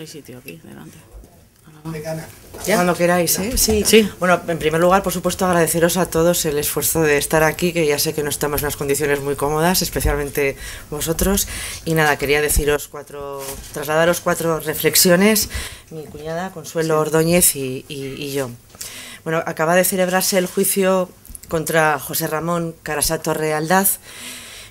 Hay sitio aquí, delante. ¿Ya? Cuando queráis, ¿eh? Sí. sí. Bueno, en primer lugar, por supuesto, agradeceros a todos el esfuerzo de estar aquí, que ya sé que no estamos en unas condiciones muy cómodas, especialmente vosotros. Y nada, quería deciros cuatro, trasladaros cuatro reflexiones, mi cuñada Consuelo Ordóñez y, yo. Bueno, acaba de celebrarse el juicio contra José Ramón Carasato Realdad,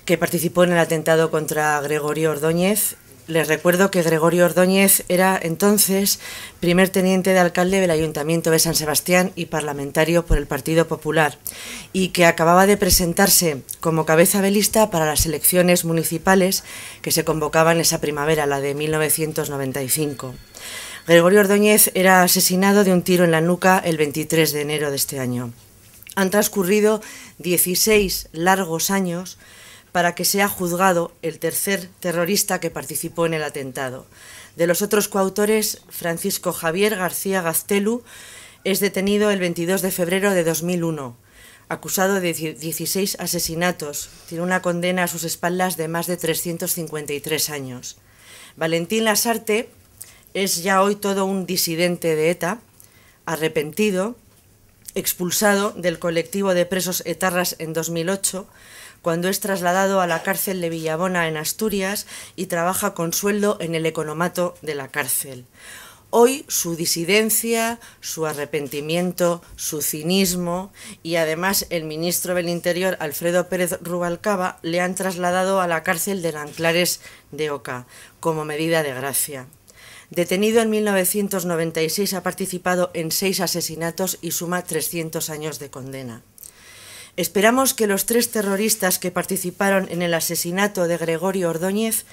que participó en el atentado contra Gregorio Ordóñez les recuerdo que Gregorio Ordóñez era entonces primer teniente de alcalde del Ayuntamiento de San Sebastián y parlamentario por el Partido Popular y que acababa de presentarse como cabeza de lista para las elecciones municipales que se convocaban esa primavera, la de 1995. Gregorio Ordóñez era asesinado de un tiro en la nuca el 23 de enero de este año. Han transcurrido 16 largos años para que sea juzgado el tercer terrorista que participó en el atentado. De los otros coautores, Francisco Javier García Gaztelu es detenido el 22 de febrero de 2001, acusado de 16 asesinatos. Tiene una condena a sus espaldas de más de 353 años. Valentín Lasarte es ya hoy todo un disidente de ETA, arrepentido, expulsado del colectivo de presos etarras en 2008 cuando es trasladado a la cárcel de Villabona en Asturias y trabaja con sueldo en el economato de la cárcel. Hoy su disidencia, su arrepentimiento, su cinismo y además el ministro del Interior, Alfredo Pérez Rubalcaba, le han trasladado a la cárcel de Anclares de Oca como medida de gracia. Detenido en 1996, ha participado en seis asesinatos y suma 300 años de condena. Esperamos que los tres terroristas que participaron en el asesinato de Gregorio Ordóñez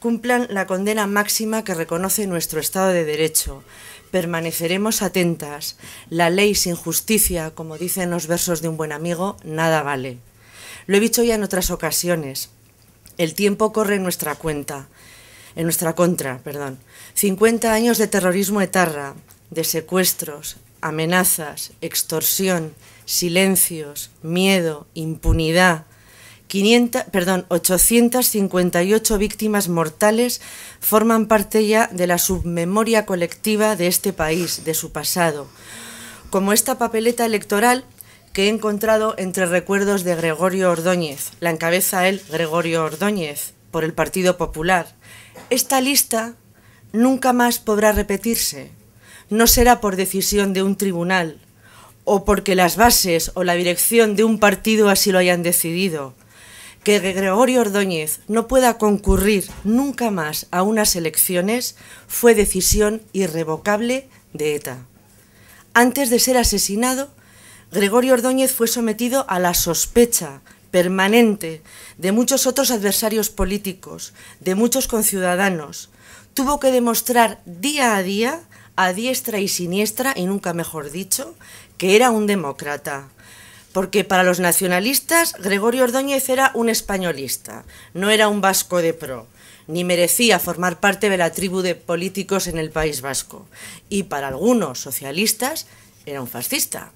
cumplan la condena máxima que reconoce nuestro Estado de Derecho. Permaneceremos atentas. La ley sin justicia, como dicen los versos de un buen amigo, nada vale. Lo he dicho ya en otras ocasiones. El tiempo corre en nuestra cuenta, en nuestra contra, perdón. 50 años de terrorismo etarra, de secuestros, amenazas, extorsión, silencios, miedo, impunidad. 858 víctimas mortales forman parte ya de la submemoria colectiva de este país, de su pasado. Como esta papeleta electoral que he encontrado entre recuerdos de Gregorio Ordóñez, la encabeza él, Gregorio Ordóñez, por el Partido Popular. Esta lista nunca más podrá repetirse no será por decisión de un tribunal o porque las bases o la dirección de un partido así lo hayan decidido. Que Gregorio Ordóñez no pueda concurrir nunca más a unas elecciones fue decisión irrevocable de ETA. Antes de ser asesinado, Gregorio Ordóñez fue sometido a la sospecha permanente de muchos otros adversarios políticos, de muchos conciudadanos. Tuvo que demostrar día a día a diestra y siniestra, y nunca mejor dicho, que era un demócrata. Porque para los nacionalistas, Gregorio Ordóñez era un españolista, no era un vasco de pro, ni merecía formar parte de la tribu de políticos en el País Vasco. Y para algunos socialistas, era un fascista.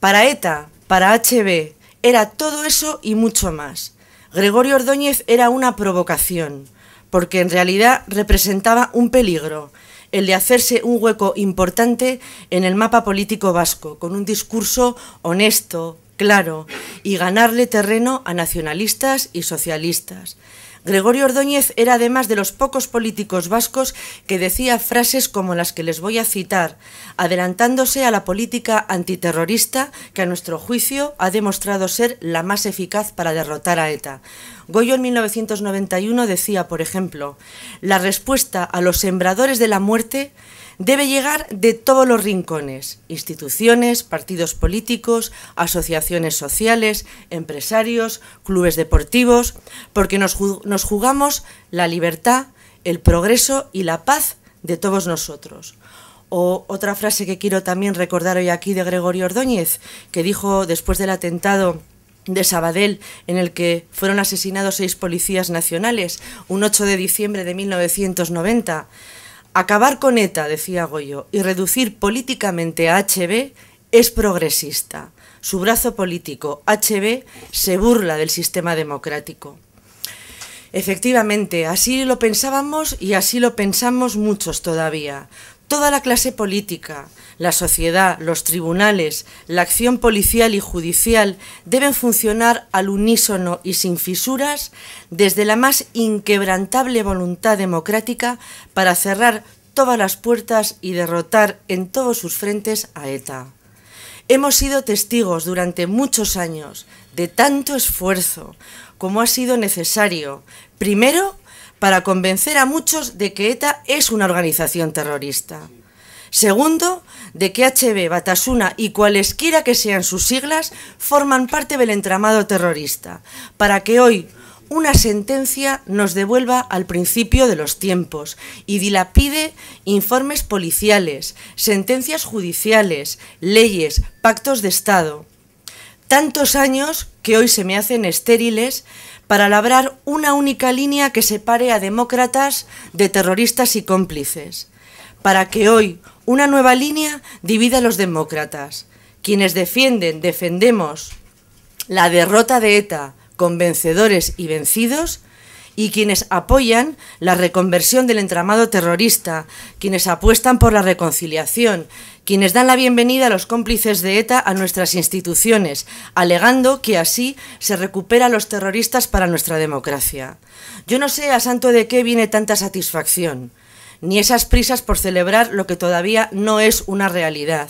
Para ETA, para HB, era todo eso y mucho más. Gregorio Ordóñez era una provocación, porque en realidad representaba un peligro el de hacerse un hueco importante en el mapa político vasco, con un discurso honesto, claro, y ganarle terreno a nacionalistas y socialistas. Gregorio Ordóñez era además de los pocos políticos vascos que decía frases como las que les voy a citar, adelantándose a la política antiterrorista que a nuestro juicio ha demostrado ser la más eficaz para derrotar a ETA. Goyo en 1991 decía, por ejemplo, la respuesta a los sembradores de la muerte debe llegar de todos los rincones, instituciones, partidos políticos, asociaciones sociales, empresarios, clubes deportivos, porque nos, jugamos la libertad, el progreso y la paz de todos nosotros. O otra frase que quiero también recordar hoy aquí de Gregorio Ordóñez, que dijo después del atentado de Sabadell, en el que fueron asesinados seis policías nacionales, un 8 de diciembre de 1990. Acabar con ETA, decía Goyo, y reducir políticamente a HB es progresista. Su brazo político, HB, se burla del sistema democrático. Efectivamente, así lo pensábamos y así lo pensamos muchos todavía. Toda la clase política, la sociedad, los tribunales, la acción policial y judicial deben funcionar al unísono y sin fisuras desde la más inquebrantable voluntad democrática para cerrar todas las puertas y derrotar en todos sus frentes a ETA. Hemos sido testigos durante muchos años de tanto esfuerzo como ha sido necesario, primero para convencer a muchos de que ETA es una organización terrorista. Segundo, de que HB, Batasuna y cualesquiera que sean sus siglas forman parte del entramado terrorista, para que hoy una sentencia nos devuelva al principio de los tiempos y dilapide informes policiales, sentencias judiciales, leyes, pactos de Estado tantos años que hoy se me hacen estériles para labrar una única línea que separe a demócratas de terroristas y cómplices, para que hoy una nueva línea divida a los demócratas, quienes defienden, defendemos la derrota de ETA con vencedores y vencidos, y quienes apoyan la reconversión del entramado terrorista, quienes apuestan por la reconciliación, quienes dan la bienvenida a los cómplices de ETA a nuestras instituciones, alegando que así se recupera los terroristas para nuestra democracia. Yo no sé a santo de qué viene tanta satisfacción, ni esas prisas por celebrar lo que todavía no es una realidad.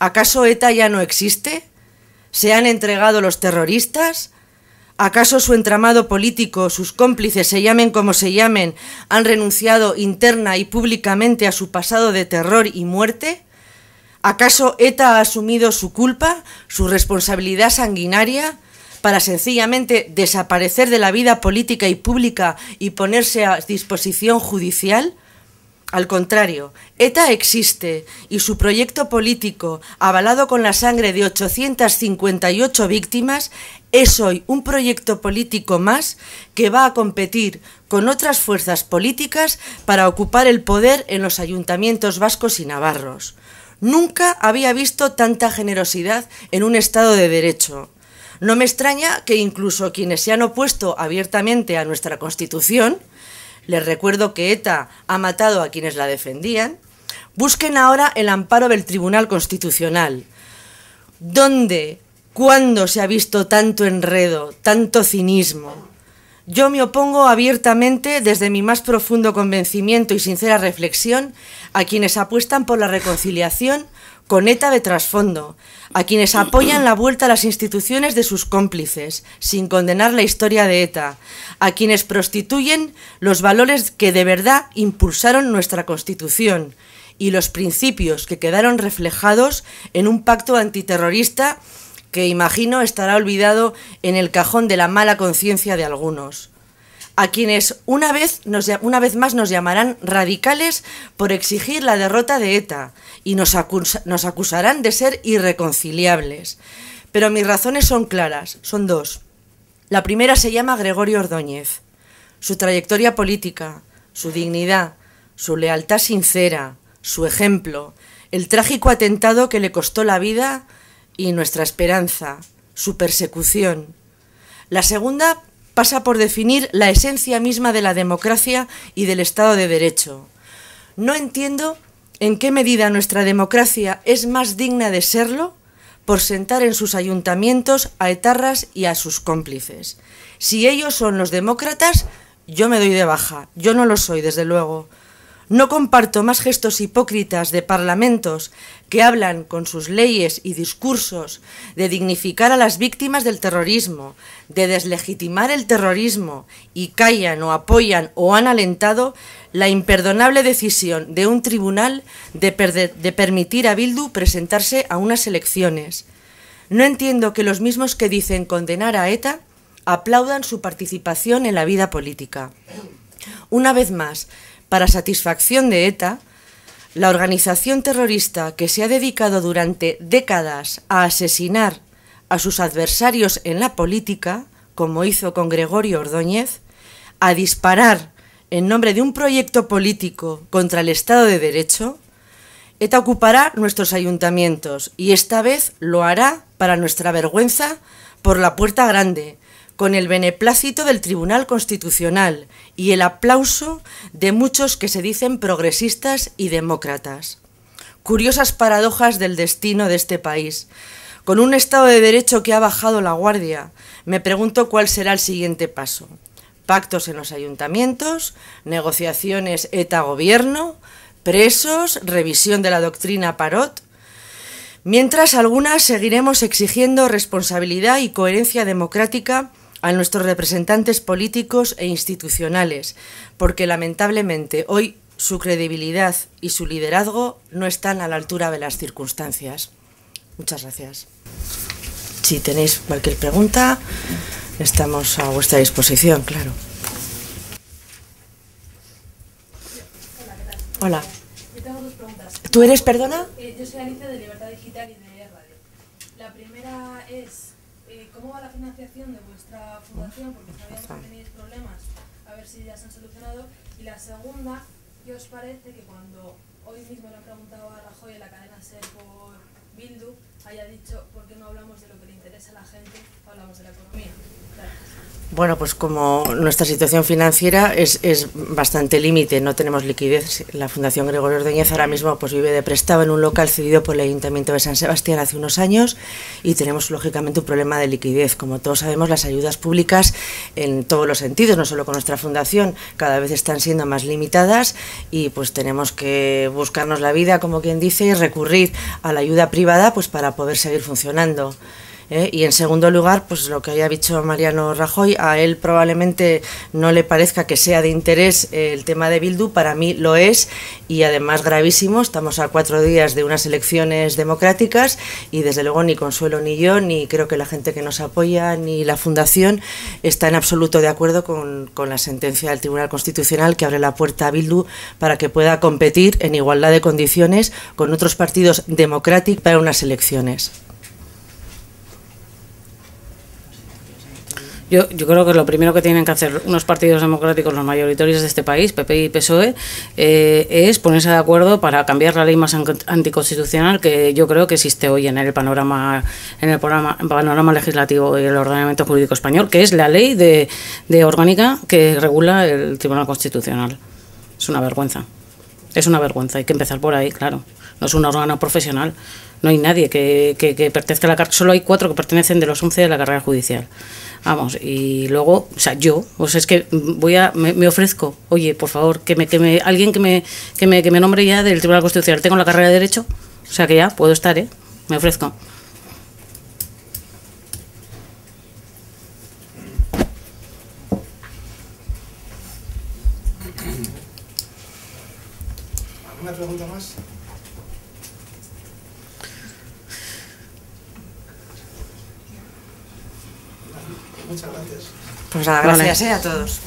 ¿Acaso ETA ya no existe? ¿Se han entregado los terroristas? ¿Acaso su entramado político, sus cómplices, se llamen como se llamen, han renunciado interna y públicamente a su pasado de terror y muerte? ¿Acaso ETA ha asumido su culpa, su responsabilidad sanguinaria, para sencillamente desaparecer de la vida política y pública y ponerse a disposición judicial? Al contrario, ETA existe y su proyecto político, avalado con la sangre de 858 víctimas, es hoy un proyecto político más que va a competir con otras fuerzas políticas para ocupar el poder en los ayuntamientos vascos y navarros. Nunca había visto tanta generosidad en un Estado de Derecho. No me extraña que incluso quienes se han opuesto abiertamente a nuestra Constitución, les recuerdo que ETA ha matado a quienes la defendían. Busquen ahora el amparo del Tribunal Constitucional. ¿Dónde, cuándo se ha visto tanto enredo, tanto cinismo? Yo me opongo abiertamente, desde mi más profundo convencimiento y sincera reflexión, a quienes apuestan por la reconciliación con ETA de trasfondo, a quienes apoyan la vuelta a las instituciones de sus cómplices, sin condenar la historia de ETA, a quienes prostituyen los valores que de verdad impulsaron nuestra Constitución y los principios que quedaron reflejados en un pacto antiterrorista que imagino estará olvidado en el cajón de la mala conciencia de algunos a quienes una vez, nos, una vez más nos llamarán radicales por exigir la derrota de ETA y nos, nos acusarán de ser irreconciliables. Pero mis razones son claras, son dos. La primera se llama Gregorio Ordóñez. Su trayectoria política, su dignidad, su lealtad sincera, su ejemplo, el trágico atentado que le costó la vida y nuestra esperanza, su persecución. La segunda pasa por definir la esencia misma de la democracia y del Estado de Derecho. No entiendo en qué medida nuestra democracia es más digna de serlo por sentar en sus ayuntamientos a etarras y a sus cómplices. Si ellos son los demócratas, yo me doy de baja. Yo no lo soy, desde luego. No comparto más gestos hipócritas de parlamentos que hablan con sus leyes y discursos de dignificar a las víctimas del terrorismo, de deslegitimar el terrorismo y callan o apoyan o han alentado la imperdonable decisión de un tribunal de, permitir a Bildu presentarse a unas elecciones. No entiendo que los mismos que dicen condenar a ETA aplaudan su participación en la vida política. Una vez más, para satisfacción de ETA, la organización terrorista que se ha dedicado durante décadas a asesinar a sus adversarios en la política, como hizo con Gregorio Ordóñez, a disparar en nombre de un proyecto político contra el Estado de Derecho, ETA ocupará nuestros ayuntamientos y esta vez lo hará para nuestra vergüenza por la puerta grande, con el beneplácito del Tribunal Constitucional y el aplauso de muchos que se dicen progresistas y demócratas. Curiosas paradojas del destino de este país. Con un Estado de Derecho que ha bajado la guardia, me pregunto cuál será el siguiente paso. Pactos en los ayuntamientos, negociaciones ETA-gobierno, presos, revisión de la doctrina Parot. Mientras algunas seguiremos exigiendo responsabilidad y coherencia democrática a nuestros representantes políticos e institucionales, porque lamentablemente hoy su credibilidad y su liderazgo no están a la altura de las circunstancias. Muchas gracias. Si tenéis cualquier pregunta, estamos a vuestra disposición, claro. Hola. Yo tengo dos preguntas. ¿Tú eres, perdona? Eh, yo soy Alicia de Libertad Digital y de Radio. La primera es, eh, ¿Cómo va la financiación de vuestra fundación? Porque sabíamos que tenéis problemas, a ver si ya se han solucionado. Y la segunda, ¿qué os parece que cuando hoy mismo le han preguntado a Rajoy en la cadena SER por Bildu, haya dicho por qué no hablamos de lo que le interesa a la gente, hablamos de la economía. Bueno, pues como nuestra situación financiera es, bastante límite, no tenemos liquidez. La Fundación Gregorio Ordeñez ahora mismo pues vive de prestado en un local cedido por el Ayuntamiento de San Sebastián hace unos años y tenemos lógicamente un problema de liquidez. Como todos sabemos, las ayudas públicas en todos los sentidos, no solo con nuestra fundación, cada vez están siendo más limitadas y pues tenemos que buscarnos la vida, como quien dice, y recurrir a la ayuda privada pues para poder seguir funcionando. ¿eh? Y en segundo lugar, pues lo que haya dicho Mariano Rajoy, a él probablemente no le parezca que sea de interés el tema de Bildu, para mí lo es y además gravísimo. Estamos a cuatro días de unas elecciones democráticas y desde luego ni Consuelo ni yo, ni creo que la gente que nos apoya, ni la Fundación está en absoluto de acuerdo con la sentencia del Tribunal Constitucional que abre la puerta a Bildu para que pueda competir en igualdad de condiciones con otros partidos democráticos para unas elecciones. Yo, creo que lo primero que tienen que hacer unos partidos democráticos, los mayoritarios de este país, PP y PSOE, eh, es ponerse de acuerdo para cambiar la ley más anticonstitucional que yo creo que existe hoy en el panorama, en el panorama legislativo y el ordenamiento jurídico español, que es la ley de orgánica que regula el Tribunal Constitucional. Es una vergüenza. Es una vergüenza. Hay que empezar por ahí, claro no es un órgano profesional. No hay nadie que, pertenezca a la carrera, solo hay cuatro que pertenecen de los once de la carrera judicial. Vamos, y luego, o sea, yo, pues es que voy a, me, ofrezco, oye, por favor, que me, que alguien que me, me, que me nombre ya del Tribunal Constitucional, tengo la carrera de Derecho, o sea que ya puedo estar, ¿eh? Me ofrezco. ¿Alguna pregunta más? Muchas gracias. Pues nada, gracias vale. eh, a todos.